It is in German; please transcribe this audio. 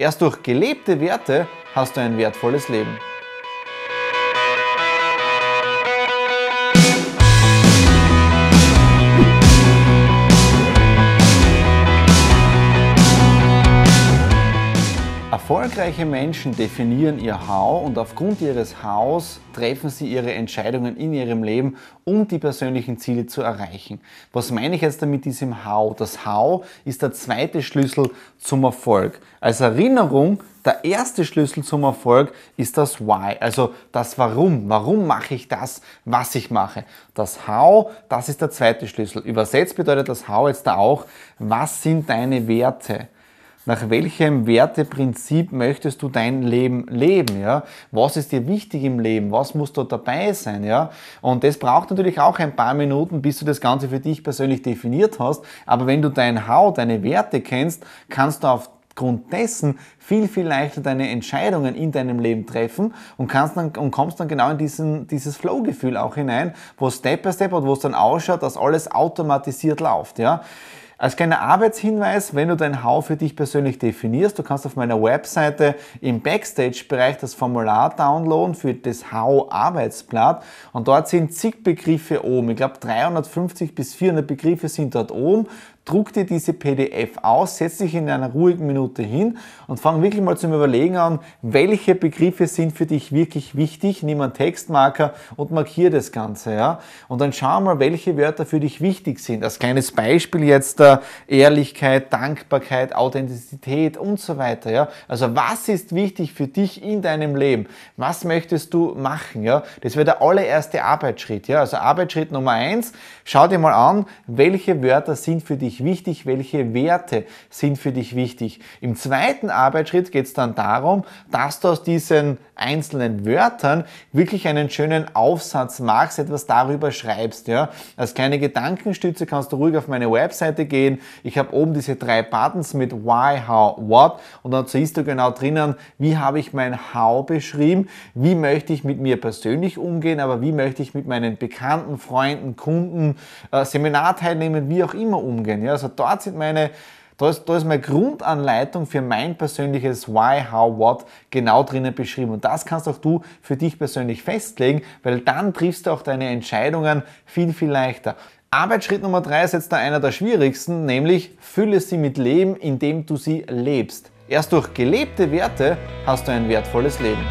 Erst durch gelebte Werte hast du ein wertvolles Leben. Erfolgreiche Menschen definieren ihr How und aufgrund ihres Hows treffen sie ihre Entscheidungen in ihrem Leben, um die persönlichen Ziele zu erreichen. Was meine ich jetzt damit diesem How? Das How ist der zweite Schlüssel zum Erfolg. Als Erinnerung, der erste Schlüssel zum Erfolg ist das Why, also das Warum. Warum mache ich das, was ich mache? Das How, das ist der zweite Schlüssel. Übersetzt bedeutet das How jetzt da auch, was sind deine Werte? nach welchem Werteprinzip möchtest du dein Leben leben, ja? Was ist dir wichtig im Leben? Was muss da dabei sein, ja? Und das braucht natürlich auch ein paar Minuten, bis du das Ganze für dich persönlich definiert hast. Aber wenn du dein How, deine Werte kennst, kannst du auf aufgrund dessen viel, viel leichter deine Entscheidungen in deinem Leben treffen und, kannst dann, und kommst dann genau in diesen, dieses Flow-Gefühl auch hinein, wo Step by Step und wo es dann ausschaut, dass alles automatisiert läuft. Ja? Als kleiner Arbeitshinweis, wenn du dein How für dich persönlich definierst, du kannst auf meiner Webseite im Backstage-Bereich das Formular downloaden für das How-Arbeitsblatt und dort sind zig Begriffe oben. Ich glaube 350 bis 400 Begriffe sind dort oben druck dir diese PDF aus, setz dich in einer ruhigen Minute hin und fang wirklich mal zum Überlegen an, welche Begriffe sind für dich wirklich wichtig. Nimm einen Textmarker und markier das Ganze, ja. Und dann schau mal, welche Wörter für dich wichtig sind. Als kleines Beispiel jetzt äh, Ehrlichkeit, Dankbarkeit, Authentizität und so weiter, ja. Also was ist wichtig für dich in deinem Leben? Was möchtest du machen, ja? Das wäre der allererste Arbeitsschritt, ja. Also Arbeitsschritt Nummer eins, schau dir mal an, welche Wörter sind für dich dich wichtig, welche Werte sind für dich wichtig. Im zweiten Arbeitsschritt geht es dann darum, dass du aus diesen einzelnen Wörtern wirklich einen schönen Aufsatz machst, etwas darüber schreibst. Ja. Als kleine Gedankenstütze kannst du ruhig auf meine Webseite gehen. Ich habe oben diese drei Buttons mit Why, How, What und dann siehst du genau drinnen, wie habe ich mein How beschrieben, wie möchte ich mit mir persönlich umgehen, aber wie möchte ich mit meinen Bekannten, Freunden, Kunden, äh, Seminarteilnehmern, wie auch immer umgehen sein. Ja, also dort sind meine, da ist, da ist meine Grundanleitung für mein persönliches Why, How, What genau drinnen beschrieben. Und das kannst auch du für dich persönlich festlegen, weil dann triffst du auch deine Entscheidungen viel, viel leichter. Arbeitsschritt Nummer drei ist jetzt da einer der schwierigsten, nämlich fülle sie mit Leben, indem du sie lebst. Erst durch gelebte Werte hast du ein wertvolles Leben.